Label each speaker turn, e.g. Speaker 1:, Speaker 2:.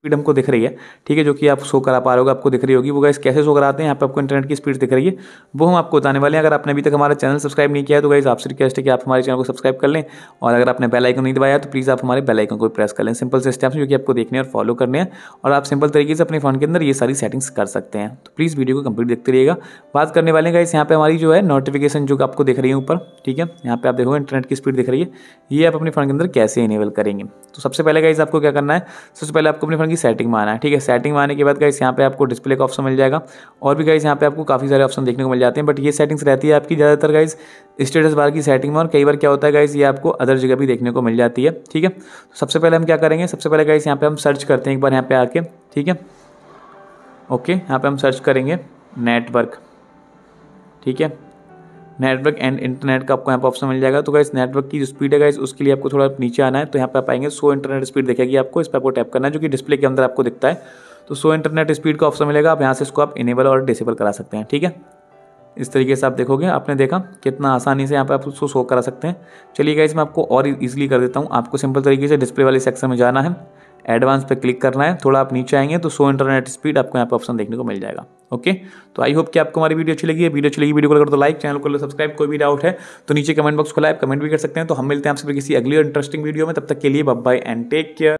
Speaker 1: speed हमको दिख रही है ठीक है जो कि आप शो करा पा रहे हो आपको दिख रही होगी वो गाइस कैसे शो कराते हैं यहाँ पे आपको इंटरनेट की स्पीड दिख रही है वो हम आपको बताने वाले हैं अगर आपने अभी तक हमारा चैनल सब्सक्राइब नहीं किया है तो गाइस आपसे रिक्वेस्ट है कि आप हमारे चैनल को सब्सक्राइब कर लें और अगर आपने बेल आइकन नहीं दबाया तो प्लीज़ आप हमारे बेल आइकन को प्रेस कर लें सिंपल से स्टेप्स जो कि आपको देखने और फॉलो करने हैं और आप सिंपल तरीके से अपने फोन के अंदर ये सारी सेटिंग्स कर सकते हैं तो प्लीज़ वीडियो को कंप्लीट देखते रहिएगा बात करने वाले गाइस यहाँ पर हमारी जो है नोटिफिकेशन जो आपको दिख रही है ऊपर ठीक है यहाँ पर आप देखो इंटरनेट की स्पीड दिख रही है ये आप अपने फोन के अंदर कैसे इनेबल करेंगे तो सबसे पहले गाइज आपको क्या करना है सबसे पहले आपको अपने कि सेटिंग में आना है ठीक है सेटिंग में आने के बाद गाइस यहाँ पे आपको डिस्प्ले का ऑप्शन मिल जाएगा और भी गाइस यहाँ पे आपको काफ़ी सारे ऑप्शन देखने को मिल जाते हैं बट ये सेटिंग्स रहती है आपकी ज़्यादातर गाइस स्टेटस बार की सेटिंग में और कई बार क्या होता है गाइस ये आपको अदर जगह भी देखने को मिल जाती है ठीक है तो सबसे पहले हम क्या करेंगे सबसे पहले गाइस यहाँ पर हम सर्च करते हैं एक बार यहाँ पर आके ठीक है ओके यहाँ पर हम सर्च करेंगे
Speaker 2: नेटवर्क
Speaker 1: ठीक है नेटवर्क एंड इंटरनेट का आपको यहाँ पर ऑप्शन मिल जाएगा तो गाइस नेटवर्क की जो स्पीड है गाइस उसके लिए आपको थोड़ा नीचे आना है तो यहाँ पर आप आएंगे सो इंटरनेट स्पीड देखेगी आपको इस पर आपको टैप करना है जो कि डिस्प्ले के अंदर आपको दिखता है तो सो इंटरनेट स्पीड का ऑप्शन मिलेगा आप यहाँ से इसको आप इनेबल और डिसेबल करा सकते हैं ठीक है इस तरीके से आप देखोगे आपने देखा कितना आसानी से यहाँ पर आप उसको शो करा सकते हैं चलिए गाइस मैं आपको और ईजिली कर देता हूँ आपको सिंपल तरीके से डिस्प्ले वाले सेक्शन में जाना है एडवांस पे क्लिक करना है थोड़ा आप नीचे आएंगे तो सो इंटरनेट स्पीड आपको यहाँ पर ऑप्शन देखने को मिल जाएगा ओके तो आई होप कि आपको हमारी वीडियो अच्छी लगी है वीडियो अच्छी लगी वीडियो को लगा तो लाइक चैनल को सब्सक्राइब कोई भी डाउट है तो नीचे कमेंट बॉक्स खुला है आप कमेंट भी कर सकते हैं तो हम मिलते हैं आपसे किसी अगली इंटरेस्टिंग वीडियो में तब तक के लिए बब बाय एंड टेक केयर